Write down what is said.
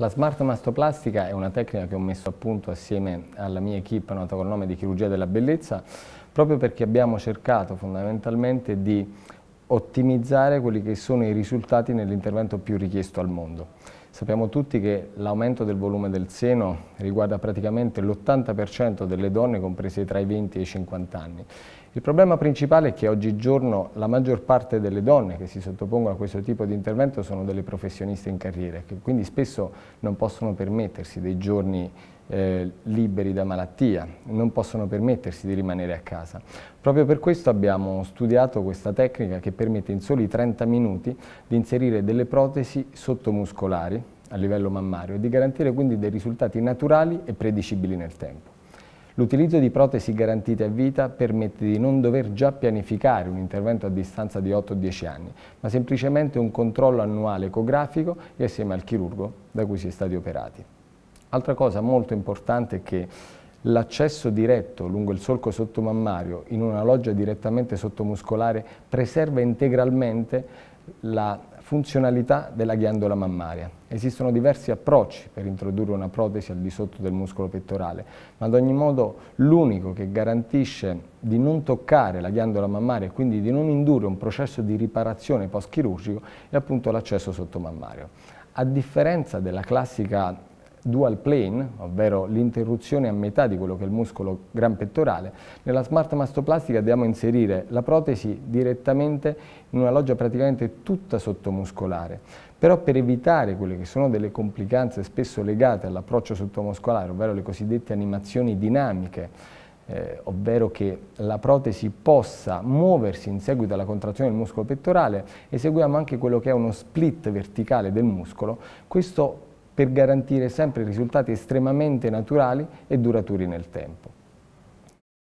La smart mastoplastica è una tecnica che ho messo a punto assieme alla mia equip nota col nome di chirurgia della bellezza proprio perché abbiamo cercato fondamentalmente di ottimizzare quelli che sono i risultati nell'intervento più richiesto al mondo. Sappiamo tutti che l'aumento del volume del seno riguarda praticamente l'80% delle donne comprese tra i 20 e i 50 anni. Il problema principale è che oggigiorno la maggior parte delle donne che si sottopongono a questo tipo di intervento sono delle professioniste in carriera, che quindi spesso non possono permettersi dei giorni eh, liberi da malattia, non possono permettersi di rimanere a casa. Proprio per questo abbiamo studiato questa tecnica che permette in soli 30 minuti di inserire delle protesi sottomuscolari a livello mammario e di garantire quindi dei risultati naturali e predicibili nel tempo. L'utilizzo di protesi garantite a vita permette di non dover già pianificare un intervento a distanza di 8-10 anni, ma semplicemente un controllo annuale ecografico e assieme al chirurgo da cui si è stati operati. Altra cosa molto importante è che L'accesso diretto lungo il solco sottomammario in una loggia direttamente sottomuscolare preserva integralmente la funzionalità della ghiandola mammaria. Esistono diversi approcci per introdurre una protesi al di sotto del muscolo pettorale, ma ad ogni modo l'unico che garantisce di non toccare la ghiandola mammaria e quindi di non indurre un processo di riparazione post-chirurgico è appunto l'accesso sottomammario. A differenza della classica dual plane, ovvero l'interruzione a metà di quello che è il muscolo gran pettorale, nella smart mastoplastica andiamo a inserire la protesi direttamente in una loggia praticamente tutta sottomuscolare. Però per evitare quelle che sono delle complicanze spesso legate all'approccio sottomuscolare, ovvero le cosiddette animazioni dinamiche, eh, ovvero che la protesi possa muoversi in seguito alla contrazione del muscolo pettorale, eseguiamo anche quello che è uno split verticale del muscolo. Questo per garantire sempre risultati estremamente naturali e duraturi nel tempo.